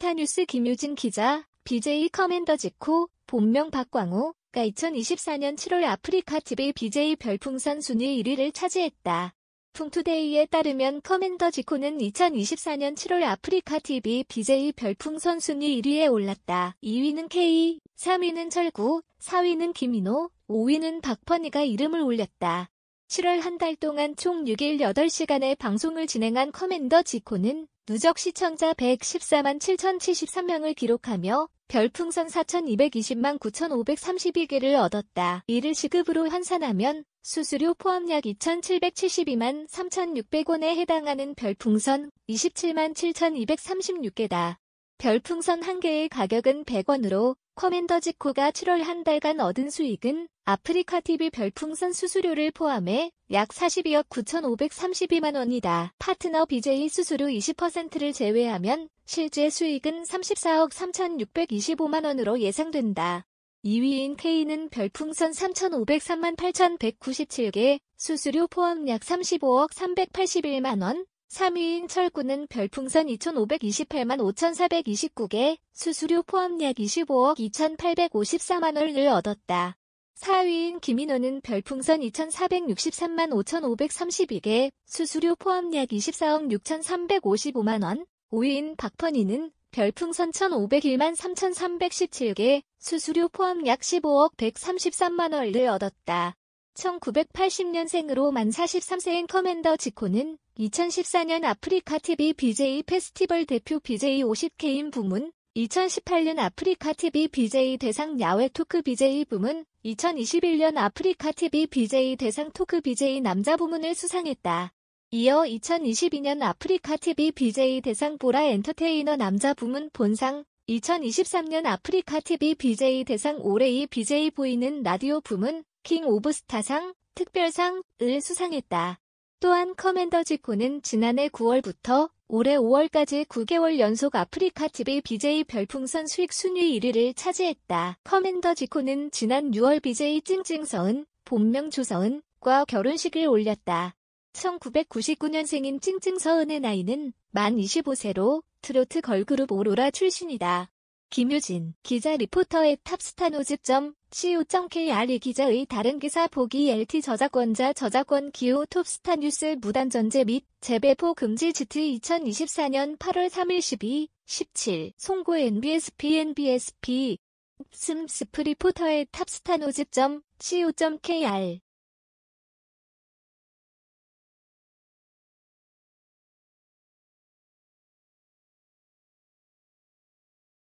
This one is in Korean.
스타뉴스 김유진 기자, BJ 커맨더 직후, 본명 박광호가 2024년 7월 아프리카 TV BJ 별풍선 순위 1위를 차지했다. 풍투데이에 따르면 커맨더 직후는 2024년 7월 아프리카 TV BJ 별풍선 순위 1위에 올랐다. 2위는 K, 3위는 철구, 4위는 김인호, 5위는 박퍼니가 이름을 올렸다. 7월 한 달 동안 총 6일 8시간의 방송을 진행한 커맨더 지코는 누적 시청자 114만 7,073명을 기록하며 별풍선 4,220만 9,532개를 얻었다. 이를 시급으로 환산하면 수수료 포함 약 2,772만 3,600원에 해당하는 별풍선 27만 7,236개다. 별풍선 한개의 가격은 100원으로 커맨더 직후가 7월 한 달간 얻은 수익은 아프리카 TV 별풍선 수수료를 포함해 약 42억 9,532만 원이다. 파트너 BJ 수수료 20%를 제외하면 실제 수익은 34억 3,625만 원으로 예상된다. 2위인 K는 별풍선 3,503만 8,197개, 수수료 포함 약 35억 381만 원, 3위인 철구는 별풍선 2,528만 5,429개, 수수료 포함 약 25억 2 8 5 4만원을 얻었다. 4위인 김인호는 별풍선 2,463만 5,532개, 수수료 포함 약 24억 6,355만원, 5위인 박펀이는 별풍선 1,501만 3,317개, 수수료 포함 약 15억 133만원을 얻었다. 1980년생으로 만 43세인 커맨더 지코는 2014년 아프리카 TV BJ 페스티벌 대표 BJ 50개인 부문, 2018년 아프리카 TV BJ 대상 야외 토크 BJ 부문, 2021년 아프리카 TV BJ 대상 토크 BJ 남자 부문을 수상했다. 이어 2022년 아프리카 TV BJ 대상 보라 엔터테이너 남자 부문 본상, 2023년 아프리카 TV BJ 대상 올해의 BJ 보이는 라디오 부문, 킹 오브 스타상, 특별상을 수상했다. 또한 커맨더 지코는 지난해 9월부터 올해 5월까지 9개월 연속 아프리카 TV BJ 별풍선 수익 순위 1위를 차지했다. 커맨더 지코는 지난 6월 BJ 찡찡서은, 본명 조서은과 결혼식을 올렸다. 1999년생인 찡찡서은의 나이는 만 25세로 트로트 걸그룹 오로라 출신이다. 김유진 기자 리포터의 탑스타노즈.co.kr 이 기자의 다른 기사 보기 LT 저작권자 저작권 기호 톱스타 뉴스 무단 전제 및 재배포 금지 GT 2024년 8월 3일 12, 17 송고 NBSP NBSP 슴스프 리포터의 탑스타노즈.co.kr